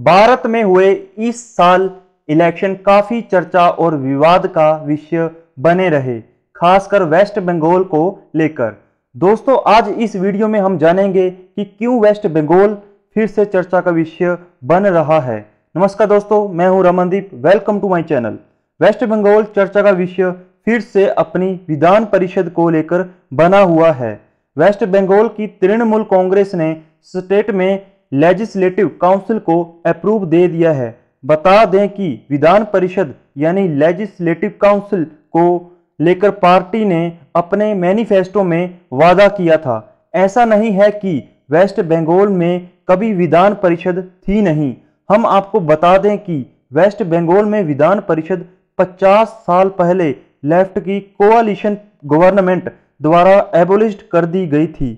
भारत में हुए इस साल इलेक्शन काफी चर्चा और विवाद का विषय बने रहे खासकर वेस्ट बंगाल को लेकर दोस्तों आज इस वीडियो में हम जानेंगे कि क्यों वेस्ट बंगाल फिर से चर्चा का विषय बन रहा है नमस्कार दोस्तों मैं हूं Ramandeep welcome to my channel West Bengal चर्चा का विषय फिर से अपनी विधान परिषद को लेकर बना हुआ है वेस्ट बंगाल की तृणमूल कांग्रेस ने स्टेट में लेजिस्लेटिव काउंसिल को अप्रूव दे दिया है बता दें कि विधान परिषद यानी लेजिस्लेटिव काउंसिल को लेकर पार्टी ने अपने मैनिफेस्टो में वादा किया था ऐसा नहीं है कि वेस्ट बंगाल में कभी विधान परिषद थी नहीं हम आपको बता दें कि वेस्ट बंगाल में विधान परिषद 50 साल पहले लेफ्ट की कोअलिशन गवर्नमेंट द्वारा एबोलिस्ट कर दी गई थी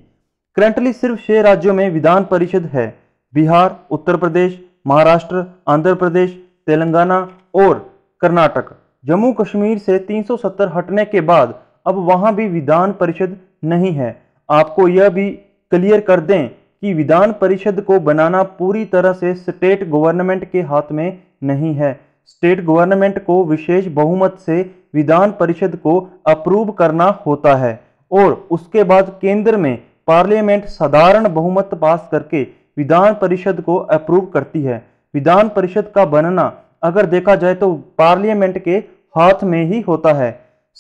करंटली सिर्फ छः राज्यों में विधान परिषद है बिहार उत्तर प्रदेश महाराष्ट्र आंध्र प्रदेश तेलंगाना और कर्नाटक जम्मू कश्मीर से 370 हटने के बाद अब वहां भी विधान परिषद नहीं है आपको यह भी क्लियर कर दें कि विधान परिषद को बनाना पूरी तरह से स्टेट गवर्नमेंट के हाथ में नहीं है स्टेट गवर्नमेंट को विशेष बहुमत से विधान परिषद को अप्रूव करना होता है और उसके बाद केंद्र में पार्लियामेंट साधारण बहुमत पास करके विधान परिषद को अप्रूव करती है विधान परिषद का बनना अगर देखा जाए तो पार्लियामेंट के हाथ में ही होता है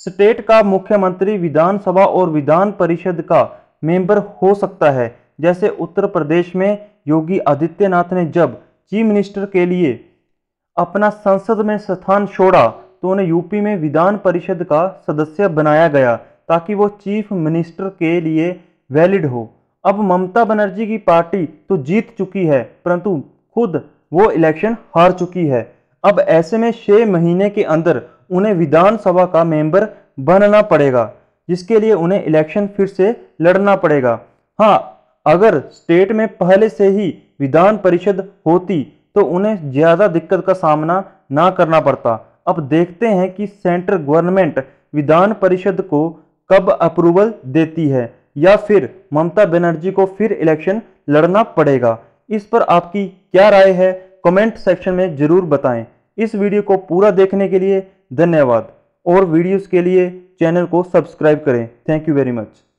स्टेट का मुख्यमंत्री विधानसभा और विधान परिषद का मेंबर हो सकता है जैसे उत्तर प्रदेश में योगी आदित्यनाथ ने जब चीफ मिनिस्टर के लिए अपना संसद में स्थान छोड़ा तो उन्हें यूपी में विधान परिषद का सदस्य बनाया गया ताकि वो चीफ मिनिस्टर के लिए वैलिड हो अब ममता बनर्जी की पार्टी तो जीत चुकी है परंतु खुद वो इलेक्शन हार चुकी है अब ऐसे में छः महीने के अंदर उन्हें विधानसभा का मेंबर बनना पड़ेगा जिसके लिए उन्हें इलेक्शन फिर से लड़ना पड़ेगा हाँ अगर स्टेट में पहले से ही विधान परिषद होती तो उन्हें ज़्यादा दिक्कत का सामना ना करना पड़ता अब देखते हैं कि सेंट्रल गवर्नमेंट विधान परिषद को कब अप्रूवल देती है या फिर ममता बनर्जी को फिर इलेक्शन लड़ना पड़ेगा इस पर आपकी क्या राय है कमेंट सेक्शन में ज़रूर बताएं इस वीडियो को पूरा देखने के लिए धन्यवाद और वीडियोस के लिए चैनल को सब्सक्राइब करें थैंक यू वेरी मच